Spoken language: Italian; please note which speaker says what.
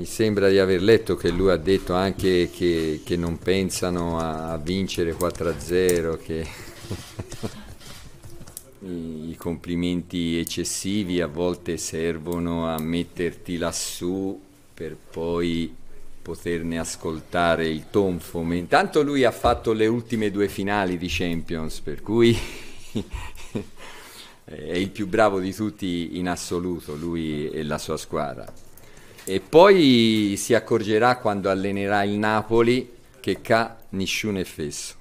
Speaker 1: mi sembra di aver letto che lui ha detto anche che, che non pensano a, a vincere 4-0, che i complimenti eccessivi a volte servono a metterti lassù per poi poterne ascoltare il tonfo. intanto lui ha fatto le ultime due finali di Champions, per cui è il più bravo di tutti in assoluto, lui e la sua squadra. E poi si accorgerà quando allenerà il Napoli che ca nisciun è fesso.